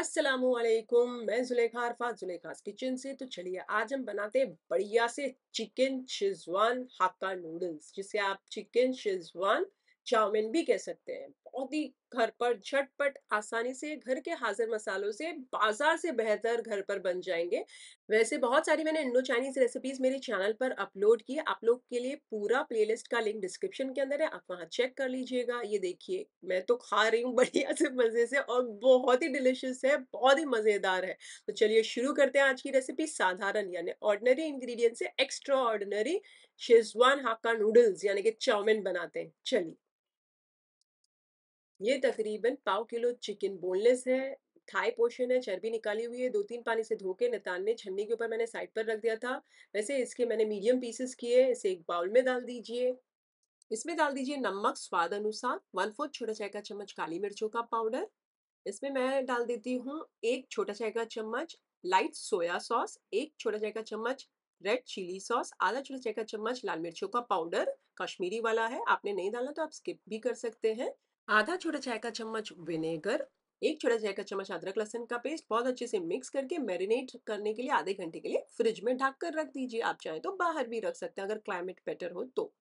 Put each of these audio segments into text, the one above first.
असलकुम मैं जुलेखा अरफा जुलेखास किचन से तो चलिए आज हम बनाते हैं बढ़िया से चिकन शेजवान हक्का नूडल्स जिसे आप चिकन शेजवान चाउमिन भी कह सकते हैं बहुत ही घर पर झटपट आसानी से घर के हाजिर मसालों से बाजार से बेहतर घर पर बन जाएंगे वैसे बहुत सारी मैंने इंडो चाइनीज रेसिपीज मेरे चैनल पर अपलोड की आप लोग के लिए पूरा प्लेलिस्ट का लिंक डिस्क्रिप्शन के अंदर है आप वहाँ चेक कर लीजिएगा ये देखिए मैं तो खा रही हूँ बढ़िया से मजे से और बहुत ही डिलिशियस है बहुत ही मजेदार है तो चलिए शुरू करते हैं आज की रेसिपी साधारण यानी ऑर्डनरी इंग्रीडियंट से extraordinary schezwan hakka noodles यानी कि चाउमिन बनाते हैं चलिए ये तकरीबन पाव किलो चिकन बोनलेस है थाई पोर्शन है चर्बी निकाली हुई है दो तीन पानी से धो के नितानने छन्नी के ऊपर मैंने साइड पर रख दिया था वैसे इसके मैंने मीडियम पीसेस किए इसे एक बाउल में डाल दीजिए इसमें डाल दीजिए नमक स्वाद अनुसार वन फोर्थ छोटा चाय का चम्मच काली मिर्चों का पाउडर इसमें मैं डाल देती हूँ एक छोटा चाय का चम्मच लाइट सोया सॉस एक छोटा चाय का चम्मच रेड चिली सॉस आधा छोटा चाय का चम्मच लाल मिर्चों का पाउडर कश्मीरी वाला है आपने नहीं डाला तो आप स्किप भी कर सकते हैं आधा छोटा चाय का चम्मच विनेगर एक छोटा चाय का चम्मच अदरक लहसन का पेस्ट बहुत अच्छे से मिक्स करके मैरिनेट करने के लिए आधे घंटे के लिए फ्रिज में ढक कर रख दीजिए आप चाहे तो बाहर भी रख सकते हैं अगर क्लाइमेट बेटर हो तो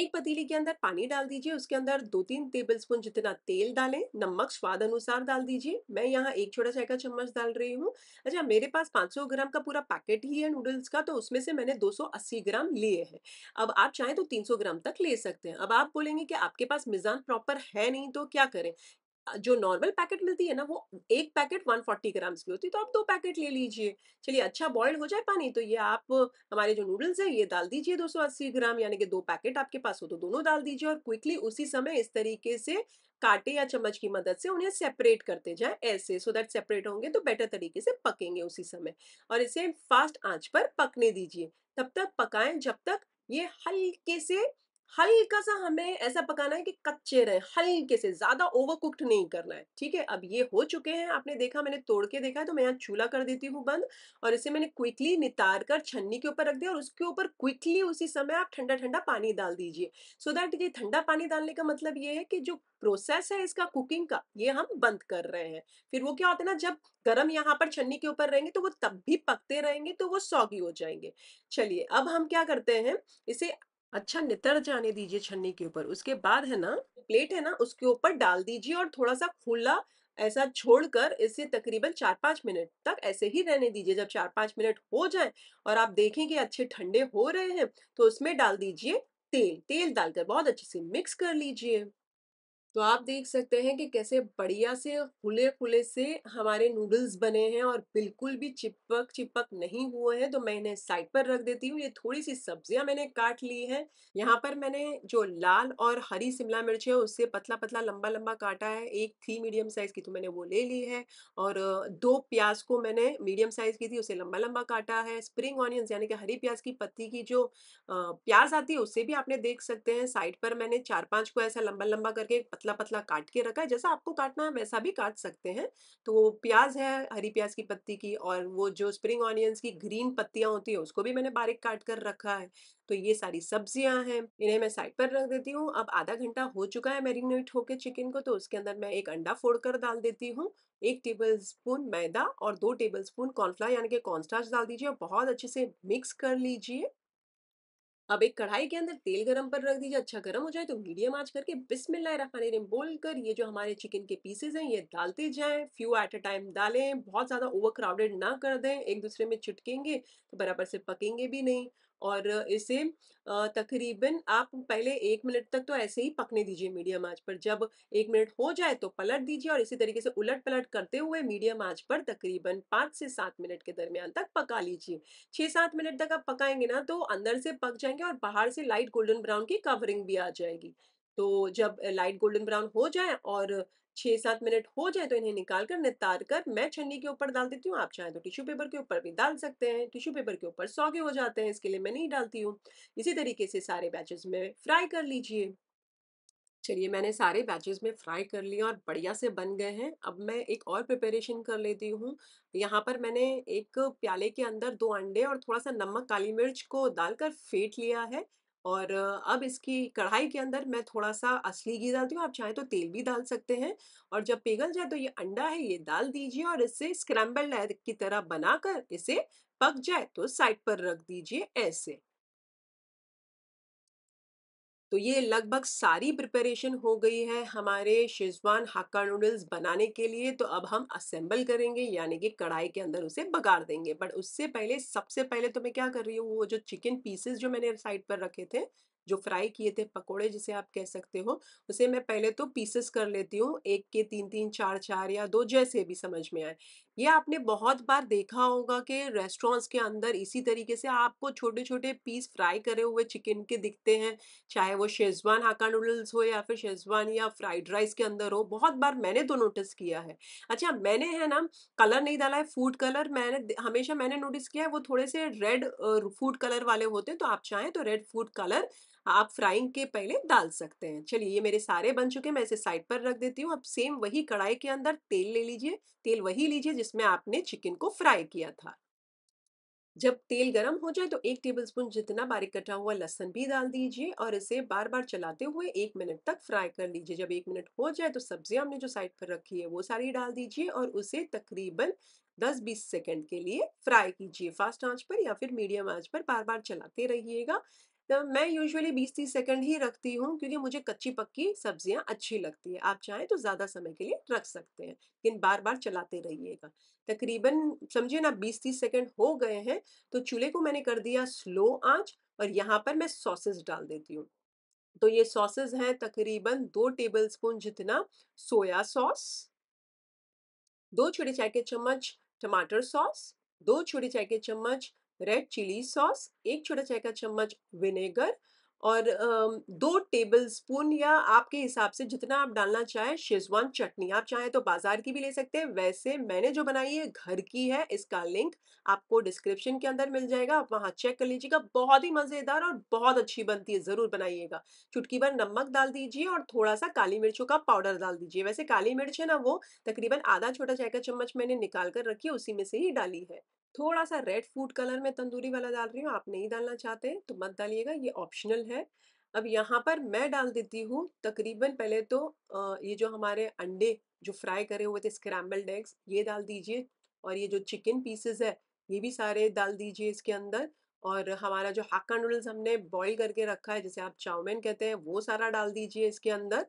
एक पतीली के अंदर पानी डाल दीजिए उसके अंदर दो तीन टेबल स्पून जितना तेल डालें नमक स्वाद अनुसार डाल दीजिए मैं यहाँ एक छोटा चाय का चम्मच डाल रही हूँ अच्छा मेरे पास 500 ग्राम का पूरा पैकेट ही है नूडल्स का तो उसमें से मैंने 280 ग्राम लिए हैं अब आप चाहें तो 300 ग्राम तक ले सकते हैं अब आप बोलेंगे कि आपके पास मिज़ान प्रॉपर है नहीं तो क्या करें जो नॉर्मल पैकेट मिलती है ना वो एक पैकेट 140 फोर्टी ग्राम की होती है तो आप दो पैकेट ले लीजिए चलिए अच्छा बॉइल्ड हो जाए पानी तो ये आप हमारे जो नूडल्स है ये डाल दीजिए 280 ग्राम यानी कि दो पैकेट आपके पास हो तो दोनों डाल दीजिए और क्विकली उसी समय इस तरीके से काटे या चम्मच की मदद से उन्हें सेपरेट करते जाए ऐसे सो दैट सेपरेट होंगे तो बेटर तरीके से पकेंगे उसी समय और इसे फास्ट आँच पर पकने दीजिए तब तक पकाए जब तक ये हल्के से हल्का सा हमें ऐसा पकाना है कि कच्चे रहे हल्के से ज़्यादा ओवर कुक्ड नहीं करना है ठीक है अब ये हो चुके हैं आपने देखा मैंने तोड़ के देखा है तो मैं यहाँ चूल्हा कर देती हूँ बंद और इसे मैंने क्विकली नितार कर छन्नी के ऊपर रख दिया और उसके ऊपर क्विकली उसी समय आप ठंडा ठंडा पानी डाल दीजिए सो दैट ये ठंडा पानी डालने का मतलब ये है कि जो प्रोसेस है इसका कुकिंग का ये हम बंद कर रहे हैं फिर वो क्या होता है ना जब गरम यहाँ पर छन्नी के ऊपर रहेंगे तो वो तब भी पकते रहेंगे तो वो सौगी हो जाएंगे चलिए अब हम क्या करते हैं इसे अच्छा नितर जाने दीजिए छन्नी के ऊपर उसके बाद है ना प्लेट है ना उसके ऊपर डाल दीजिए और थोड़ा सा खुला ऐसा छोड़कर इसे तकरीबन चार पाँच मिनट तक ऐसे ही रहने दीजिए जब चार पाँच मिनट हो जाए और आप देखें कि अच्छे ठंडे हो रहे हैं तो उसमें डाल दीजिए तेल तेल डालकर बहुत अच्छे से मिक्स कर लीजिए तो आप देख सकते हैं कि कैसे बढ़िया से खुले खुले से हमारे नूडल्स बने हैं और बिल्कुल भी चिपक चिपक नहीं हुए हैं तो मैं इन्हें साइड पर रख देती हूँ ये थोड़ी सी सब्जियां मैंने काट ली है यहाँ पर मैंने जो लाल और हरी शिमला मिर्च है उससे पतला पतला लंबा लंबा काटा है एक थी मीडियम साइज की तो मैंने वो ले ली है और दो प्याज को मैंने मीडियम साइज की थी उसे लंबा लंबा काटा है स्प्रिंग ऑनियंस यानी कि हरी प्याज की पत्ती की जो प्याज आती है उसे भी आपने देख सकते हैं साइड पर मैंने चार पाँच को ऐसा लंबा लंबा करके पतला पतला काट के रखा है जैसा आपको काटना है वैसा भी काट सकते हैं तो वो प्याज है हरी प्याज की पत्ती की और वो जो स्प्रिंग ऑनियंस की ग्रीन पत्तियां होती है उसको भी मैंने बारीक काट कर रखा है तो ये सारी सब्जियां हैं इन्हें मैं साइड पर रख देती हूँ अब आधा घंटा हो चुका है मैरिनेट होके चिकन को तो उसके अंदर मैं एक अंडा फोड़ कर डाल देती हूँ एक टेबल स्पून मैदा और दो टेबल स्पून कॉर्नफ्लावर यानी कि कॉर्नस्टार्च डाल दीजिए और बहुत अच्छे से मिक्स कर लीजिए अब एक कढ़ाई के अंदर तेल गरम पर रख दीजिए अच्छा गरम हो जाए तो मीडियम आंच करके बिस्मिल्लाह रहमान रहीम बोल कर ये जो हमारे चिकन के पीसेज हैं ये डालते जाएं फ्यू एट अ टाइम डालें बहुत ज़्यादा ओवर क्राउडेड ना कर दें एक दूसरे में चिटकेंगे तो बराबर से पकेंगे भी नहीं और इसे तकरीबन आप पहले एक मिनट तक तो ऐसे ही पकने दीजिए मीडियम आंच पर जब एक मिनट हो जाए तो पलट दीजिए और इसी तरीके से उलट पलट करते हुए मीडियम आंच पर तकरीबन पाँच से सात मिनट के दरमियान तक पका लीजिए छः सात मिनट तक आप पकाएंगे ना तो अंदर से पक जाएंगे और बाहर से लाइट गोल्डन ब्राउन की कवरिंग भी आ जाएगी तो जब लाइट गोल्डन ब्राउन हो जाए और छः सात मिनट हो जाए तो इन्हें निकाल कर नितार कर मैं छन्नी के ऊपर डाल देती हूँ आप चाहें तो टिश्यू पेपर के ऊपर भी डाल सकते हैं टिश्यू पेपर के ऊपर सौगे हो जाते हैं इसके लिए मैं नहीं डालती हूँ इसी तरीके से सारे बैचेस में फ्राई कर लीजिए चलिए मैंने सारे बैचेस में फ्राई कर लिए और बढ़िया से बन गए हैं अब मैं एक और प्रिपरेशन कर लेती हूँ यहाँ पर मैंने एक प्याले के अंदर दो अंडे और थोड़ा सा नमक काली मिर्च को डालकर फेंट लिया है और अब इसकी कढ़ाई के अंदर मैं थोड़ा सा असली घी डालती हूँ आप चाहें तो तेल भी डाल सकते हैं और जब पिघल जाए तो ये अंडा है ये डाल दीजिए और इसे स्क्रैम्बल की तरह बनाकर इसे पक जाए तो साइड पर रख दीजिए ऐसे तो ये लगभग सारी प्रिपरेशन हो गई है हमारे शेजवान हक्का नूडल्स बनाने के लिए तो अब हम असेंबल करेंगे यानी कि कढ़ाई के अंदर उसे बगाड़ देंगे बट उससे पहले सबसे पहले तो मैं क्या कर रही हूँ वो जो चिकन पीसेस जो मैंने साइड पर रखे थे जो फ्राई किए थे पकोड़े जिसे आप कह सकते हो उसे मैं पहले तो पीसेस कर लेती हूँ एक के तीन तीन चार चार या दो जैसे भी समझ में आए ये आपने बहुत बार देखा होगा कि रेस्टोरेंट्स के अंदर इसी तरीके से आपको छोटे छोटे पीस फ्राई करे हुए चिकन के दिखते हैं चाहे वो शेजवान हाका नूडल्स हो या फिर शेजवान या फ्राइड राइस के अंदर हो बहुत बार मैंने तो नोटिस किया है अच्छा मैंने है ना कलर नहीं डाला है फूड कलर मैंने हमेशा मैंने नोटिस किया है वो थोड़े से रेड फूड कलर वाले होते हैं तो आप चाहें तो रेड फूड कलर आप फ्राइंग के पहले डाल सकते हैं चलिए ये मेरे सारे बन चुके हैं मैं इसे साइड पर रख देती हूँ अब सेम वही कढ़ाई के अंदर तेल ले लीजिए तेल वही लीजिए जिसमें आपने चिकन को फ्राई किया था जब तेल गर्म हो जाए तो एक टेबलस्पून जितना बारीक कटा हुआ लहसन भी डाल दीजिए और इसे बार बार चलाते हुए एक मिनट तक फ्राई कर लीजिए जब एक मिनट हो जाए तो सब्जियां हमने जो साइड पर रखी है वो सारी डाल दीजिए और उसे तकरीबन 10-20 सेकंड के लिए फ्राई कीजिए फास्ट आंच पर या फिर मीडियम आंच पर बार बार चलाते रहिएगा तो मैं यूजुअली 20-30 सेकंड ही रखती हूँ क्योंकि मुझे कच्ची पक्की सब्जियाँ अच्छी लगती है आप चाहें तो ज़्यादा समय के लिए रख सकते हैं लेकिन बार बार चलाते रहिएगा तकरीबन समझिए ना 20-30 सेकंड हो गए हैं तो चूल्हे को मैंने कर दिया स्लो आँच और यहाँ पर मैं सॉसेस डाल देती हूँ तो ये सॉसेस हैं तकरीबन दो टेबल स्पून जितना सोया सॉस दो छोटे चाय के चम्मच टमाटर सॉस दो छोटे चाय के चम्मच रेड चिली सॉस एक छोटा चाय का चम्मच विनेगर और दो टेबल स्पून या आपके हिसाब से जितना आप डालना चाहें शेजवान चटनी आप चाहें तो बाजार की भी ले सकते हैं वैसे मैंने जो बनाई है घर की है इसका लिंक आपको डिस्क्रिप्शन के अंदर मिल जाएगा आप वहाँ चेक कर लीजिएगा बहुत ही मज़ेदार और बहुत अच्छी बनती है ज़रूर बनाइएगा चुटकी भर नमक डाल दीजिए और थोड़ा सा काली मिर्चों का पाउडर डाल दीजिए वैसे काली मिर्च है ना वो तकरीबन आधा छोटा चाय का चम्मच मैंने निकाल कर रखी है उसी में से ही डाली है थोड़ा सा रेड फूड कलर में तंदूरी वाला डाल रही हूँ आप नहीं डालना चाहते तो मत डालिएगा ये ऑप्शनल है अब यहाँ पर मैं डाल देती हूँ तकरीबन पहले तो ये जो हमारे अंडे जो फ्राई करे हुए थे स्क्रैम्बल्ड एग्स ये डाल दीजिए और ये जो चिकन पीसेस है ये भी सारे डाल दीजिए इसके अंदर और हमारा जो हाक्का नूडल्स हमने बॉईल करके रखा है जैसे आप चाउमीन कहते हैं वो सारा डाल दीजिए इसके अंदर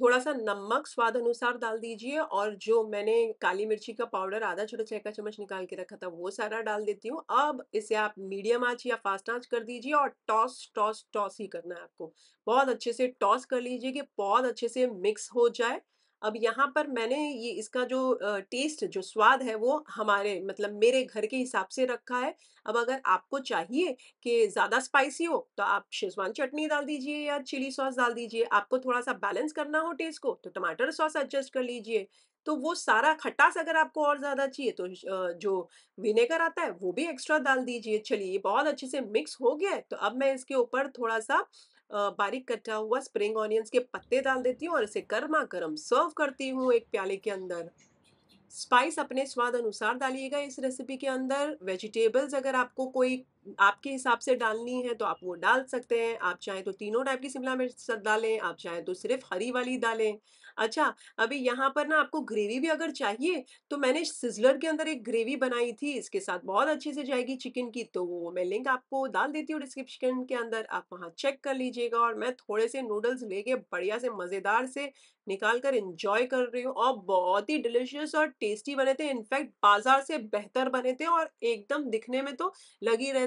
थोड़ा सा नमक स्वाद अनुसार डाल दीजिए और जो मैंने काली मिर्ची का पाउडर आधा छोटा चाय का चम्मच निकाल के रखा था वो सारा डाल देती हूँ अब इसे आप मीडियम आँच या फास्ट आँच कर दीजिए और टॉस टॉस टॉस ही करना है आपको बहुत अच्छे से टॉस कर लीजिए कि बहुत अच्छे से मिक्स हो जाए अब यहाँ पर मैंने ये इसका जो टेस्ट जो स्वाद है वो हमारे मतलब मेरे घर के हिसाब से रखा है अब अगर आपको चाहिए कि ज़्यादा स्पाइसी हो तो आप शेजवान चटनी डाल दीजिए या चिली सॉस डाल दीजिए आपको थोड़ा सा बैलेंस करना हो टेस्ट को तो टमाटर सॉस एडजस्ट कर लीजिए तो वो सारा खट्टास अगर आपको और ज़्यादा चाहिए तो जो विनेगर आता है वो भी एक्स्ट्रा डाल दीजिए चलिए ये बहुत अच्छे से मिक्स हो गया है तो अब मैं इसके ऊपर थोड़ा सा बारीक कटा हुआ स्प्रिंग ऑनियंस के पत्ते डाल देती हूँ और इसे गर्मा गर्म सर्व करती हूँ एक प्याले के अंदर स्पाइस अपने स्वाद अनुसार डालिएगा इस रेसिपी के अंदर वेजिटेबल्स अगर आपको कोई आपके हिसाब से डालनी है तो आप वो डाल सकते हैं आप चाहे तो तीनों टाइप की शिमला मिर्च डालें आप चाहे तो सिर्फ हरी वाली डालें अच्छा अभी यहाँ पर ना आपको ग्रेवी भी अगर चाहिए तो मैंने सिजलर के अंदर एक ग्रेवी बनाई थी इसके साथ बहुत अच्छे से जाएगी चिकन की तो वो मैं लिंक आपको डाल देती हूँ डिस्क्रिप्शन के अंदर आप वहाँ चेक कर लीजिएगा और मैं थोड़े से नूडल्स लेके बढ़िया से मज़ेदार से निकाल कर इंजॉय कर रही हूँ और बहुत ही डिलिशियस और टेस्टी बने थे इनफैक्ट बाजार से बेहतर बने थे और एकदम दिखने में तो लग ही रहे